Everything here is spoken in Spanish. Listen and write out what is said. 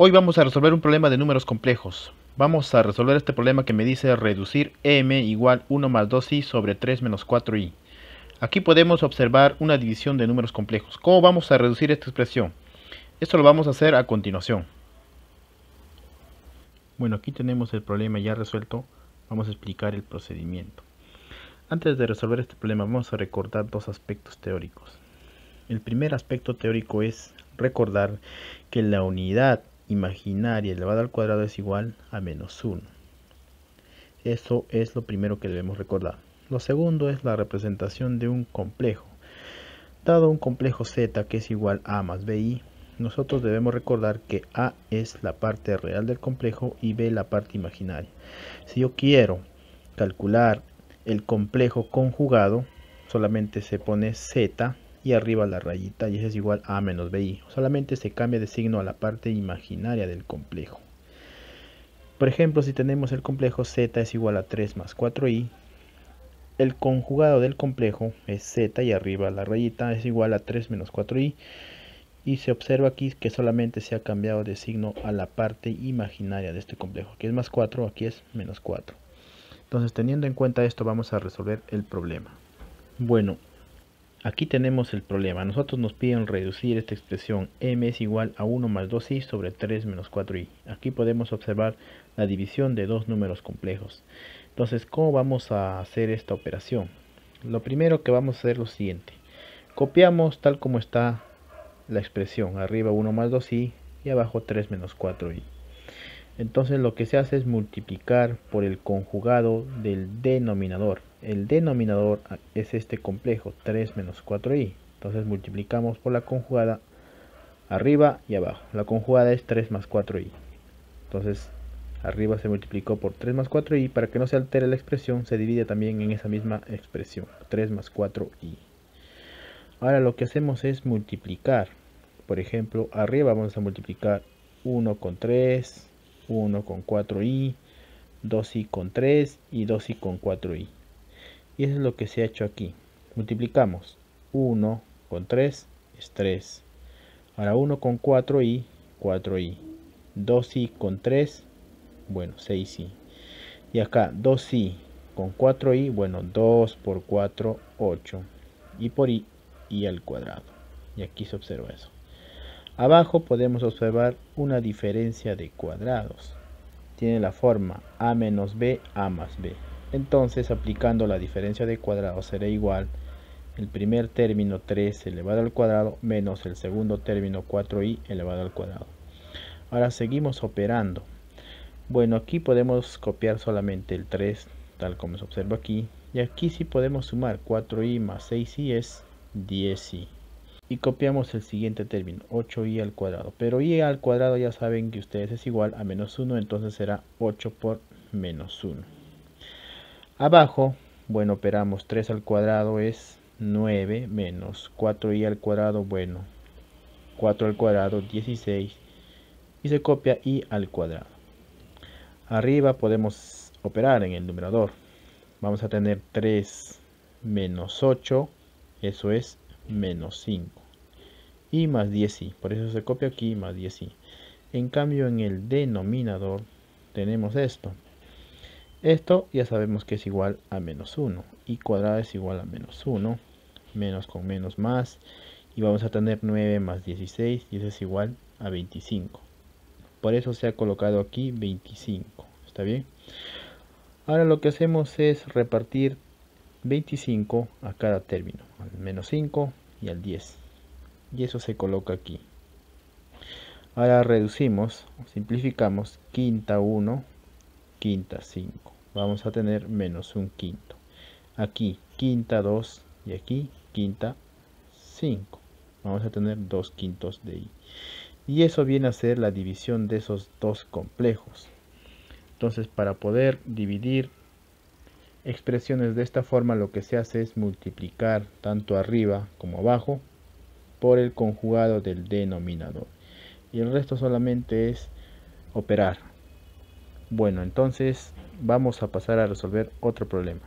Hoy vamos a resolver un problema de números complejos. Vamos a resolver este problema que me dice reducir m igual 1 más 2i sobre 3 menos 4i. Aquí podemos observar una división de números complejos. ¿Cómo vamos a reducir esta expresión? Esto lo vamos a hacer a continuación. Bueno, aquí tenemos el problema ya resuelto. Vamos a explicar el procedimiento. Antes de resolver este problema vamos a recordar dos aspectos teóricos. El primer aspecto teórico es recordar que la unidad imaginaria elevada al cuadrado es igual a menos 1. Eso es lo primero que debemos recordar. Lo segundo es la representación de un complejo. Dado un complejo z que es igual a, a más bi, nosotros debemos recordar que a es la parte real del complejo y b la parte imaginaria. Si yo quiero calcular el complejo conjugado, solamente se pone z y arriba la rayita y es igual a menos bi. Solamente se cambia de signo a la parte imaginaria del complejo. Por ejemplo, si tenemos el complejo z es igual a 3 más 4i, el conjugado del complejo es z y arriba la rayita es igual a 3 menos 4i y se observa aquí que solamente se ha cambiado de signo a la parte imaginaria de este complejo. Aquí es más 4, aquí es menos 4. Entonces teniendo en cuenta esto vamos a resolver el problema. Bueno, Aquí tenemos el problema. Nosotros nos piden reducir esta expresión m es igual a 1 más 2i sobre 3 menos 4i. Aquí podemos observar la división de dos números complejos. Entonces, ¿cómo vamos a hacer esta operación? Lo primero que vamos a hacer es lo siguiente. Copiamos tal como está la expresión. Arriba 1 más 2i y abajo 3 menos 4i. Entonces lo que se hace es multiplicar por el conjugado del denominador. El denominador es este complejo, 3 menos 4i. Entonces multiplicamos por la conjugada arriba y abajo. La conjugada es 3 más 4i. Entonces arriba se multiplicó por 3 más 4i. Para que no se altere la expresión, se divide también en esa misma expresión, 3 más 4i. Ahora lo que hacemos es multiplicar. Por ejemplo, arriba vamos a multiplicar 1 con 3, 1 con 4i, 2i con 3 y 2i con 4i. Y eso es lo que se ha hecho aquí. Multiplicamos 1 con 3 es 3. Ahora 1 con 4i, 4i. 2i con 3, bueno, 6i. Y acá 2i con 4i, bueno, 2 por 4, 8. Y por i, i al cuadrado. Y aquí se observa eso. Abajo podemos observar una diferencia de cuadrados. Tiene la forma a menos b, a más b. Entonces, aplicando la diferencia de cuadrados será igual el primer término 3 elevado al cuadrado menos el segundo término 4i elevado al cuadrado. Ahora seguimos operando. Bueno, aquí podemos copiar solamente el 3, tal como se observa aquí. Y aquí sí podemos sumar 4i más 6i es 10i. Y copiamos el siguiente término, 8i al cuadrado. Pero i al cuadrado ya saben que ustedes es igual a menos 1, entonces será 8 por menos 1. Abajo, bueno, operamos 3 al cuadrado es 9 menos 4i al cuadrado, bueno, 4 al cuadrado, 16. Y se copia i al cuadrado. Arriba podemos operar en el numerador. Vamos a tener 3 menos 8, eso es menos 5. Y más 10i, por eso se copia aquí más 10i. En cambio en el denominador tenemos esto. Esto ya sabemos que es igual a menos 1. Y cuadrada es igual a menos 1. Menos con menos más. Y vamos a tener 9 más 16. Y eso es igual a 25. Por eso se ha colocado aquí 25. ¿Está bien? Ahora lo que hacemos es repartir 25 a cada término. Al menos 5 y al 10. Y eso se coloca aquí. Ahora reducimos, simplificamos, quinta 1 quinta 5. Vamos a tener menos un quinto. Aquí quinta 2 y aquí quinta 5. Vamos a tener dos quintos de i. Y eso viene a ser la división de esos dos complejos. Entonces para poder dividir expresiones de esta forma lo que se hace es multiplicar tanto arriba como abajo por el conjugado del denominador. Y el resto solamente es operar. Bueno, entonces vamos a pasar a resolver otro problema.